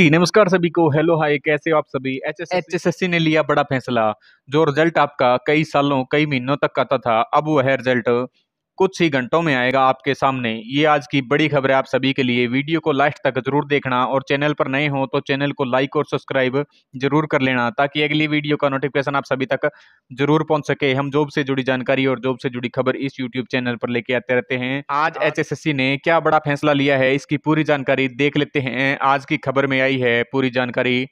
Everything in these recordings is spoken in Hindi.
जी नमस्कार सभी को हेलो हाय कैसे हो आप सभी एच एस ने लिया बड़ा फैसला जो रिजल्ट आपका कई सालों कई महीनों तक आता था अब वह रिजल्ट कुछ ही घंटों में आएगा आपके सामने ये आज की बड़ी खबर है आप सभी के लिए वीडियो को लास्ट तक जरूर देखना और चैनल पर नए हो तो चैनल को लाइक और सब्सक्राइब जरूर कर लेना ताकि अगली वीडियो का नोटिफिकेशन आप सभी तक जरूर पहुंच सके हम जॉब से जुड़ी जानकारी और जॉब से जुड़ी खबर इस यूट्यूब चैनल पर लेके आते रहते हैं आज हाँ। एच ने क्या बड़ा फैसला लिया है इसकी पूरी जानकारी देख लेते हैं आज की खबर में आई है पूरी जानकारी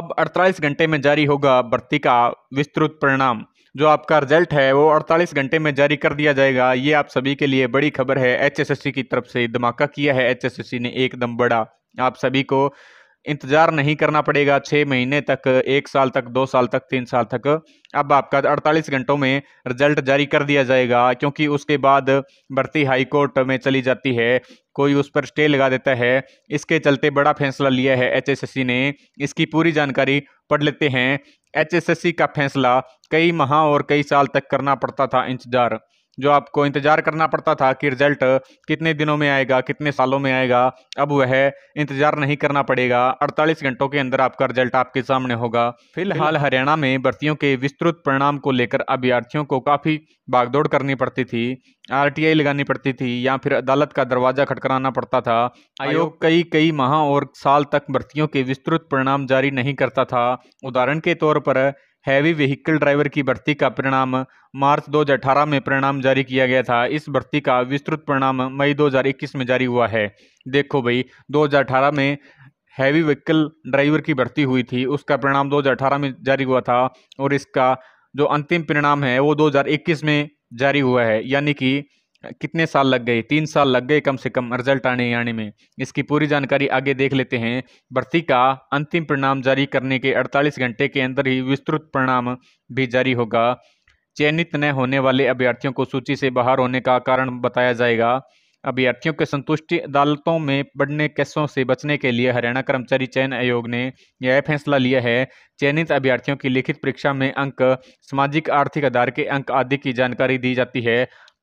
अब अड़तालीस घंटे में जारी होगा भर्ती का विस्तृत परिणाम जो आपका रिजल्ट है वो 48 घंटे में जारी कर दिया जाएगा ये आप सभी के लिए बड़ी खबर है एचएसएससी की तरफ से धमाका किया है एचएसएससी ने एकदम बड़ा आप सभी को इंतज़ार नहीं करना पड़ेगा छः महीने तक एक साल तक दो साल तक तीन साल तक अब आपका 48 घंटों में रिजल्ट जारी कर दिया जाएगा क्योंकि उसके बाद भर्ती हाई कोर्ट में चली जाती है कोई उस पर स्टे लगा देता है इसके चलते बड़ा फैसला लिया है एचएसएससी ने इसकी पूरी जानकारी पढ़ लेते हैं एचएसएससी का फैसला कई माह और कई साल तक करना पड़ता था इंतजार जो आपको इंतज़ार करना पड़ता था कि रिज़ल्ट कितने दिनों में आएगा कितने सालों में आएगा अब वह इंतज़ार नहीं करना पड़ेगा अड़तालीस घंटों के अंदर आपका रिजल्ट आपके सामने होगा फिलहाल हरियाणा में भर्तियों के विस्तृत परिणाम को लेकर अभ्यर्थियों को काफ़ी भागदौड़ करनी पड़ती थी आर लगानी पड़ती थी या फिर अदालत का दरवाज़ा खटकराना पड़ता था आयोग कई कई माह और साल तक भर्तियों के विस्तृत परिणाम जारी नहीं करता था उदाहरण के तौर पर हैवी व्हीकल ड्राइवर की भर्ती का परिणाम मार्च 2018 में परिणाम जारी किया गया था इस भर्ती का विस्तृत परिणाम मई 2021 में जारी हुआ है देखो भाई 2018 में हैवी व्हीकल ड्राइवर की भर्ती हुई थी उसका परिणाम 2018 में जारी हुआ था और इसका जो अंतिम परिणाम है वो 2021 में जारी हुआ है यानी कि कितने साल लग गए तीन साल लग गए कम से कम रिजल्ट आने आने में इसकी पूरी जानकारी आगे देख लेते हैं भर्ती का अंतिम परिणाम जारी करने के 48 घंटे के अंदर ही विस्तृत परिणाम भी जारी होगा चयनित न होने वाले अभ्यर्थियों को सूची से बाहर होने का कारण बताया जाएगा अभ्यर्थियों के संतुष्टि अदालतों में बढ़ने कैसों से बचने के लिए हरियाणा कर्मचारी चयन आयोग ने यह फैसला लिया है चयनित अभ्यर्थियों की लिखित परीक्षा में अंक सामाजिक आर्थिक आधार के अंक आदि की जानकारी दी जाती है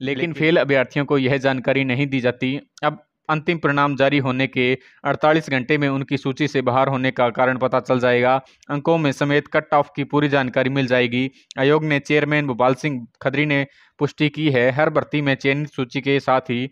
लेकिन फेल अभ्यर्थियों को यह जानकारी नहीं दी जाती अब अंतिम परिणाम जारी होने के 48 घंटे में उनकी सूची से बाहर होने का कारण पता चल जाएगा अंकों में समेत कट ऑफ की पूरी जानकारी मिल जाएगी आयोग ने चेयरमैन भोपाल सिंह खदरी ने पुष्टि की है हर भर्ती में चयनित सूची के साथ ही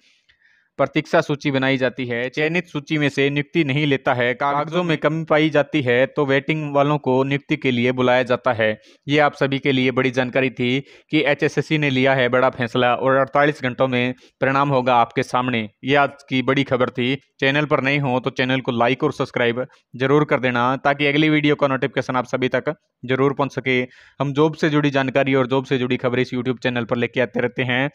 प्रतीक्षा सूची बनाई जाती है चयनित सूची में से नियुक्ति नहीं लेता है कागजों में कमी पाई जाती है तो वेटिंग वालों को नियुक्ति के लिए बुलाया जाता है ये आप सभी के लिए बड़ी जानकारी थी कि एचएसएससी ने लिया है बड़ा फैसला और अड़तालीस घंटों में परिणाम होगा आपके सामने ये आज की बड़ी खबर थी चैनल पर नहीं हो तो चैनल को लाइक और सब्सक्राइब जरूर कर देना ताकि अगली वीडियो का नोटिफिकेशन आप सभी तक जरूर पहुंच सके हम जॉब से जुड़ी जानकारी और जॉब से जुड़ी खबर इस यूट्यूब चैनल पर लेके आते रहते हैं